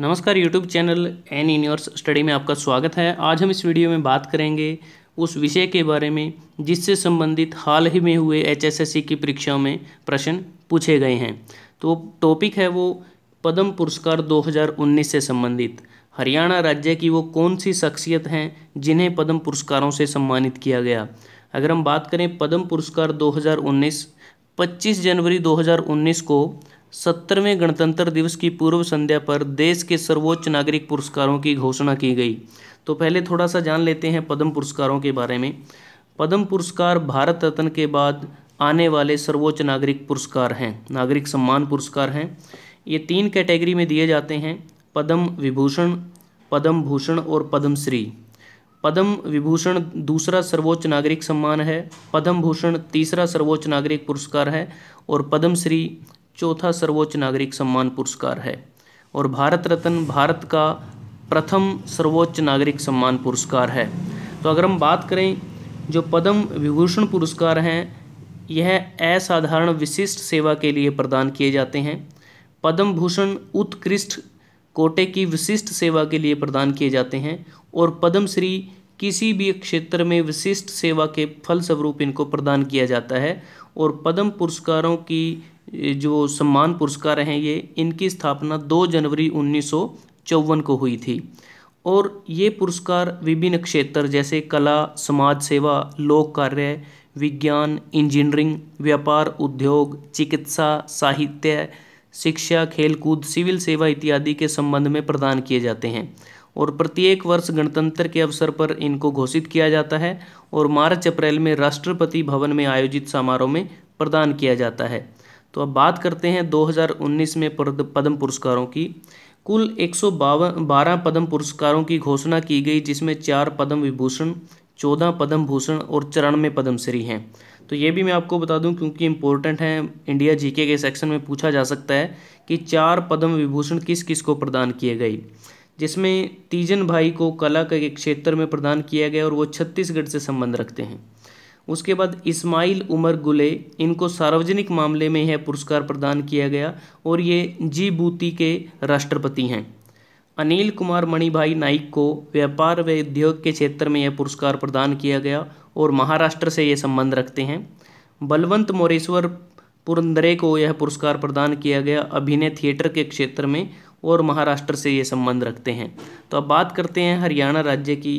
नमस्कार YouTube channel N universe study में आपका स्वागत है आज हम इस वीडियो में बात करेंगे उस विषय के बारे में जिससे संबंधित हाल ही में हुए एच की परीक्षाओं में प्रश्न पूछे गए हैं तो टॉपिक है वो पद्म पुरस्कार 2019 से संबंधित हरियाणा राज्य की वो कौन सी शख्सियत हैं जिन्हें पद्म पुरस्कारों से सम्मानित किया गया अगर हम बात करें पद्म पुरस्कार 2019 25 जनवरी 2019 को सत्तरवें गणतंत्र दिवस की पूर्व संध्या पर देश के सर्वोच्च नागरिक पुरस्कारों की घोषणा की गई तो पहले थोड़ा सा जान लेते हैं पद्म पुरस्कारों के बारे में पद्म पुरस्कार भारत रत्न के बाद आने वाले सर्वोच्च नागरिक पुरस्कार हैं नागरिक सम्मान पुरस्कार हैं ये तीन कैटेगरी में दिए जाते हैं पद्म विभूषण पद्म भूषण और पद्मश्री पद्म विभूषण दूसरा सर्वोच्च नागरिक सम्मान है पद्म भूषण तीसरा सर्वोच्च नागरिक पुरस्कार है और पद्मश्री चौथा सर्वोच्च नागरिक सम्मान पुरस्कार है और भारत रत्न भारत का प्रथम सर्वोच्च नागरिक सम्मान पुरस्कार है तो अगर हम बात करें जो पद्म विभूषण पुरस्कार हैं यह असाधारण विशिष्ट सेवा के लिए प्रदान किए जाते हैं पद्म भूषण उत्कृष्ट कोटे की विशिष्ट सेवा के लिए प्रदान किए जाते हैं और पद्मश्री किसी भी क्षेत्र में विशिष्ट सेवा के फलस्वरूप इनको प्रदान किया जाता है और पद्म पुरस्कारों की जो सम्मान पुरस्कार हैं ये इनकी स्थापना 2 जनवरी उन्नीस को हुई थी और ये पुरस्कार विभिन्न क्षेत्र जैसे कला समाज सेवा लोक कार्य विज्ञान इंजीनियरिंग व्यापार उद्योग चिकित्सा साहित्य शिक्षा खेलकूद सिविल सेवा इत्यादि के संबंध में प्रदान किए जाते हैं और प्रत्येक वर्ष गणतंत्र के अवसर पर इनको घोषित किया जाता है और मार्च अप्रैल में राष्ट्रपति भवन में आयोजित समारोह में प्रदान किया जाता है तो अब बात करते हैं 2019 में पद्म पुरस्कारों की कुल एक बारह पद्म पुरस्कारों की घोषणा की गई जिसमें चार पद्म विभूषण चौदह पद्म भूषण और चौरानवे पद्मश्री हैं तो ये भी मैं आपको बता दूं क्योंकि इम्पोर्टेंट है इंडिया जीके के सेक्शन में पूछा जा सकता है कि चार पद्म विभूषण किस किस को प्रदान किए गए जिसमें तीजन भाई को कला के क्षेत्र में प्रदान किया गया और वो छत्तीसगढ़ से संबंध रखते हैं उसके बाद इस्माइल उमर गुले इनको सार्वजनिक मामले में यह पुरस्कार प्रदान किया गया और ये जीबूती के राष्ट्रपति हैं अनिल कुमार मणिभाई नाइक को व्यापार व उद्योग के क्षेत्र में यह पुरस्कार प्रदान किया गया और महाराष्ट्र से ये संबंध रखते हैं बलवंत मोरेश्वर पुरंदरे को यह पुरस्कार प्रदान किया गया अभिनय थिएटर के क्षेत्र में और महाराष्ट्र से ये संबंध रखते हैं तो अब बात करते हैं हरियाणा राज्य की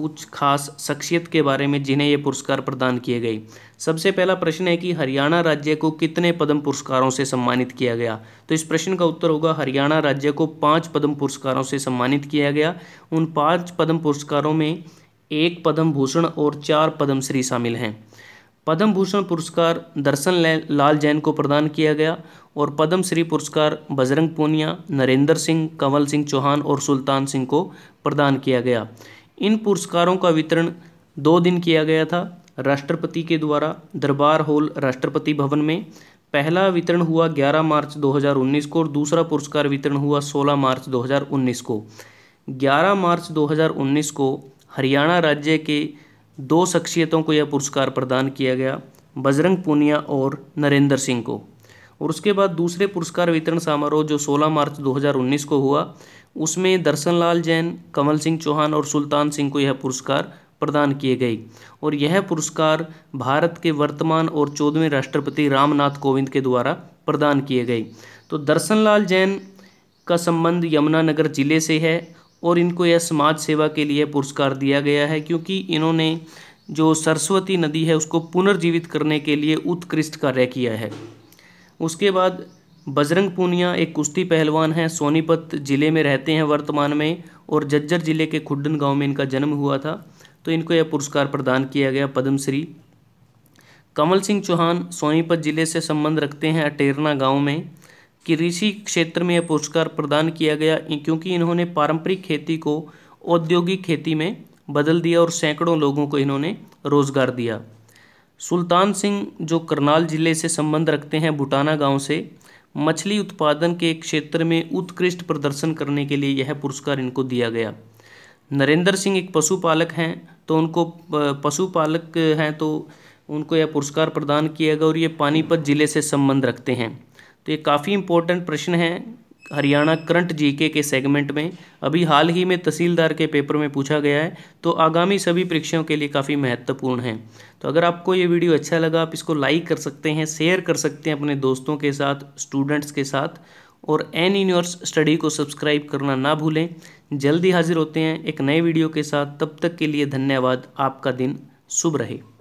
कुछ खास शख्सियत के बारे में जिन्हें ये पुरस्कार प्रदान किए गए सबसे पहला प्रश्न है कि हरियाणा राज्य को कितने पद्म पुरस्कारों से सम्मानित किया गया तो इस प्रश्न का उत्तर होगा हरियाणा राज्य को पाँच पद्म पुरस्कारों से सम्मानित किया गया उन पाँच पद्म पुरस्कारों में एक पद्म भूषण और चार पद्मश्री शामिल हैं पद्म भूषण पुरस्कार दर्शन लाल जैन को प्रदान किया गया और पद्मश्री पुरस्कार बजरंग पूनिया नरेंद्र सिंह कंवल सिंह चौहान और सुल्तान सिंह को प्रदान किया गया इन पुरस्कारों का वितरण दो दिन किया गया था राष्ट्रपति के द्वारा दरबार हॉल राष्ट्रपति भवन में पहला वितरण हुआ 11 मार्च 2019 को और दूसरा पुरस्कार वितरण हुआ 16 मार्च 2019 को 11 मार्च 2019 को हरियाणा राज्य के दो शख्सियतों को यह पुरस्कार प्रदान किया गया बजरंग पुनिया और नरेंद्र सिंह को और उसके बाद दूसरे पुरस्कार वितरण समारोह जो 16 मार्च 2019 को हुआ उसमें दर्शन लाल जैन कमल सिंह चौहान और सुल्तान सिंह को यह पुरस्कार प्रदान किए गए और यह पुरस्कार भारत के वर्तमान और चौदहवें राष्ट्रपति रामनाथ कोविंद के द्वारा प्रदान किए गए तो दर्शन लाल जैन का संबंध यमुनानगर जिले से है और इनको यह समाज सेवा के लिए पुरस्कार दिया गया है क्योंकि इन्होंने जो सरस्वती नदी है उसको पुनर्जीवित करने के लिए उत्कृष्ट कार्य किया है उसके बाद बजरंग पूनिया एक कुश्ती पहलवान हैं सोनीपत ज़िले में रहते हैं वर्तमान में और जज्जर ज़िले के खुड्डन गांव में इनका जन्म हुआ था तो इनको यह पुरस्कार प्रदान किया गया पद्मश्री कमल सिंह चौहान सोनीपत ज़िले से संबंध रखते हैं अटेरना गाँव में कि कृषि क्षेत्र में यह पुरस्कार प्रदान किया गया क्योंकि इन्होंने पारंपरिक खेती को औद्योगिक खेती में बदल दिया और सैकड़ों लोगों को इन्होंने रोज़गार दिया सुल्तान सिंह जो करनाल ज़िले से संबंध रखते हैं भुटाना गांव से मछली उत्पादन के क्षेत्र में उत्कृष्ट प्रदर्शन करने के लिए यह पुरस्कार इनको दिया गया नरेंद्र सिंह एक पशुपालक हैं तो उनको पशुपालक हैं तो उनको यह पुरस्कार प्रदान किया गया और ये पानीपत ज़िले से संबंध रखते हैं तो ये काफ़ी इम्पोर्टेंट प्रश्न हैं हरियाणा करंट जीके के सेगमेंट में अभी हाल ही में तहसीलदार के पेपर में पूछा गया है तो आगामी सभी परीक्षाओं के लिए काफ़ी महत्वपूर्ण है तो अगर आपको ये वीडियो अच्छा लगा आप इसको लाइक कर सकते हैं शेयर कर सकते हैं अपने दोस्तों के साथ स्टूडेंट्स के साथ और एन इन योर स्टडी को सब्सक्राइब करना ना भूलें जल्दी हाजिर होते हैं एक नए वीडियो के साथ तब तक के लिए धन्यवाद आपका दिन शुभ रहे